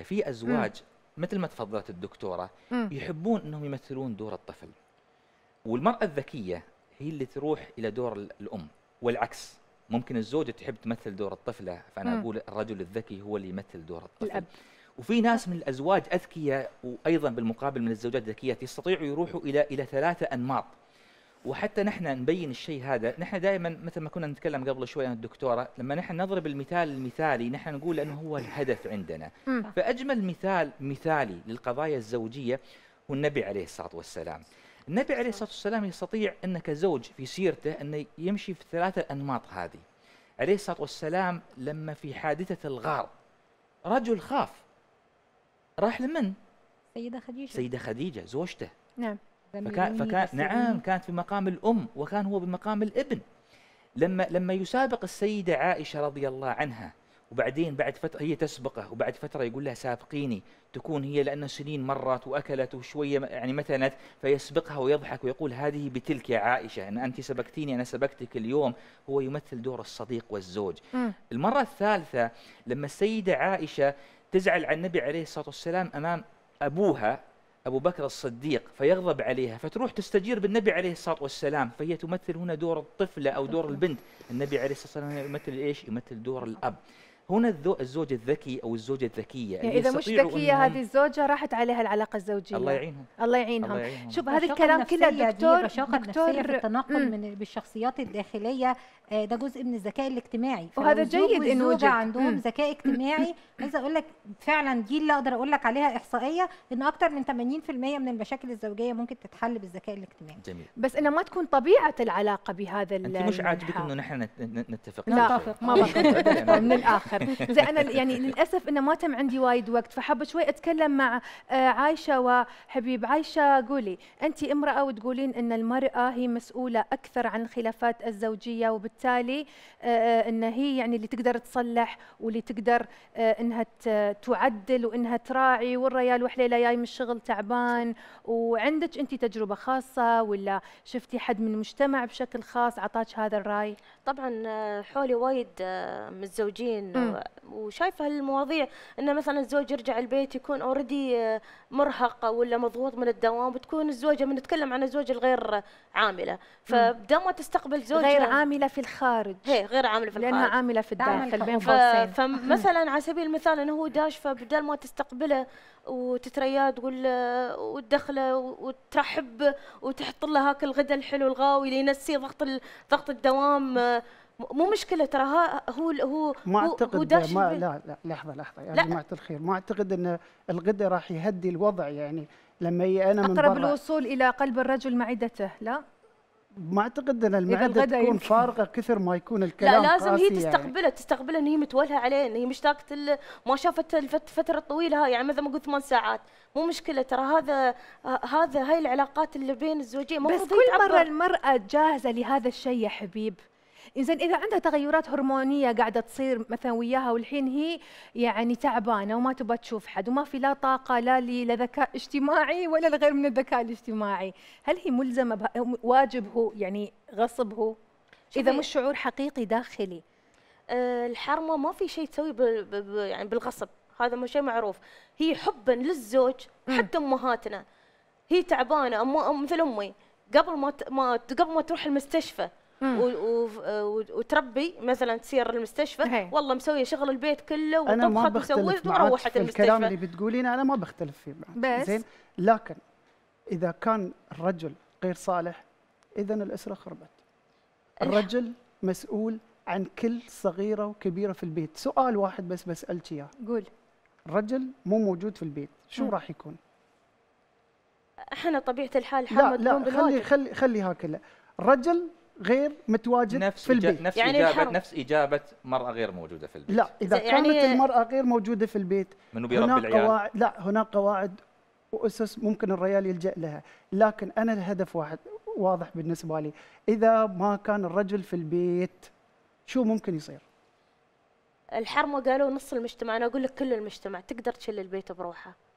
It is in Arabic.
في ازواج مثل ما تفضلت الدكتوره مم. يحبون انهم يمثلون دور الطفل والمراه الذكيه هي اللي تروح الى دور الام والعكس ممكن الزوجه تحب تمثل دور الطفله فانا مم. اقول الرجل الذكي هو اللي يمثل دور الطفل الأب. وفي ناس من الازواج اذكياء وايضا بالمقابل من الزوجات الذكيات يستطيعوا يروحوا الى الى ثلاثه انماط وحتى نحن نبين الشيء هذا نحن دائما مثل ما كنا نتكلم قبل شوي عن الدكتوره لما نحن نضرب المثال المثالي نحن نقول انه هو الهدف عندنا فاجمل مثال مثالي للقضايا الزوجيه هو النبي عليه الصلاه والسلام النبي عليه الصلاه والسلام يستطيع ان كزوج في سيرته انه يمشي في ثلاثه الانماط هذه عليه الصلاه والسلام لما في حادثه الغار رجل خاف راح لمن سيده خديجه سيده خديجه زوجته نعم فكان, فكان نعم كانت في مقام الأم وكان هو بمقام الابن لما لما يسابق السيدة عائشة رضي الله عنها وبعدين بعد فترة هي تسبقه وبعد فترة يقول لها سابقيني تكون هي لأن سنين مرت وأكلت وشوية يعني متنت فيسبقها ويضحك ويقول هذه بتلك يا عائشة أن أنت سبقتيني أنا سبقتك اليوم هو يمثل دور الصديق والزوج م. المرة الثالثة لما السيدة عائشة تزعل عن النبي عليه الصلاة والسلام أمام أبوها أبو بكر الصديق فيغضب عليها فتروح تستجير بالنبي عليه الصلاة والسلام فهي تمثل هنا دور الطفلة أو دور البنت النبي عليه الصلاة والسلام يمثل إيش؟ يمثل دور الأب هنا الزوج الذكي او الزوجه الذكيه يعني اذا مش ذكيه هذه الزوجه راحت عليها العلاقه الزوجيه الله يعينهم الله يعينهم, الله يعينهم. شوف هذا الكلام كله دكتور دكتور في التناقل من بالشخصيات الداخليه آه، ده جزء من الذكاء الاجتماعي وهذا جيد انه وجد عندهم ذكاء اجتماعي عايزه اقول لك فعلا دي اللي اقدر اقول لك عليها احصائيه ان اكثر من 80% من المشاكل الزوجيه ممكن تتحل بالذكاء الاجتماعي جميل بس انه ما تكون طبيعه العلاقه بهذا انت مش عاجبك انه نحن نتفق لا نتفق ما بتفق من الاخر الاخر زي انا يعني للاسف انه ما تم عندي وايد وقت فحابه شوي اتكلم مع آه، عايشه وحبيب عايشه قولي انت امراه وتقولين ان المراه هي مسؤوله اكثر عن الخلافات الزوجيه وبالتالي آه، آه، ان هي يعني اللي تقدر تصلح واللي تقدر انها تعدل وانها تراعي والريال وحليله جاي من الشغل تعبان وعندك انت تجربه خاصه ولا شفتي حد من المجتمع بشكل خاص اعطاك هذا الراي؟ طبعا حولي وايد متزوجين وشايفه هالمواضيع انه مثلا الزوج يرجع البيت يكون اوريدي آه، مرهق ولا مضغوط من الدوام وتكون الزوجه من نتكلم عن الزوج الغير عامله فبدل ما تستقبل زوجها غير عامله في الخارج هي غير عامله في الخارج لانها عامله في الداخل بين قوسين فمثلا على سبيل المثال انه هو داش فبدل ما تستقبله وتترياه تقول وتدخله وترحب وتحط له هاك الغداء الحلو الغاوي اللي ينسيه ضغط ضغط الدوام آه، مو مشكله ترى ها هو هو ما اعتقد هو ما لا لا لحظه لحظه يا يعني جماعه الخير ما اعتقد ان الغداء راح يهدي الوضع يعني لما يجي انا من اقرب الوصول الى قلب الرجل معدته لا ما اعتقد ان المعده تكون فارقة كثر ما يكون الكلام لا لازم هي يعني. تستقبله يعني. تستقبله ان هي متولهه عليه ان هي مشتاقه ما شافت الفتره الطويله هاي يعني مثلا ما قلت ثمان ساعات مو مشكله ترى هذا هذا هاي العلاقات اللي بين الزوجين بس كل مره المراه جاهزه لهذا الشيء يا حبيب اذا إذا عندها تغيرات هرمونية قاعدة تصير مثلا وياها والحين هي يعني تعبانة وما تبى تشوف حد وما في لا طاقة لا لي اجتماعي ولا لغير من الذكاء الاجتماعي هل هي ملزمة بها واجبه يعني غصبه إذا مش شعور حقيقي داخلي آه، الحرمة ما في شيء تسوي يعني بالغصب هذا مو شيء معروف هي حبا للزوج حتى امهاتنا هي تعبانه أم مثل امي قبل ما ما قبل ما تروح المستشفى آه، وتربي مثلا تصير المستشفى هي. والله مسويه شغل البيت كله وطبخت وسويت وروحت المستشفى الكلام اللي بتقولينه انا ما بختلف فيه معك بس زين لكن اذا كان الرجل غير صالح اذا الاسره خربت الرجل مسؤول عن كل صغيره وكبيره في البيت سؤال واحد بس بسالك اياه قول الرجل مو موجود في البيت شو راح يكون احنا طبيعه الحال حامد لا لا خلي خلي خليها كلها الرجل غير متواجد نفس في البيت نفس يعني إجابة الحرب. نفس إجابة مرأة غير موجودة في البيت لا إذا يعني كانت المرأة غير موجودة في البيت منو بيربي هناك العيال قواعد لا هناك قواعد وأسس ممكن الريال يلجأ لها لكن أنا الهدف واحد واضح بالنسبة لي إذا ما كان الرجل في البيت شو ممكن يصير الحرمة قالوا نص المجتمع أنا أقول لك كل المجتمع تقدر تشل البيت بروحه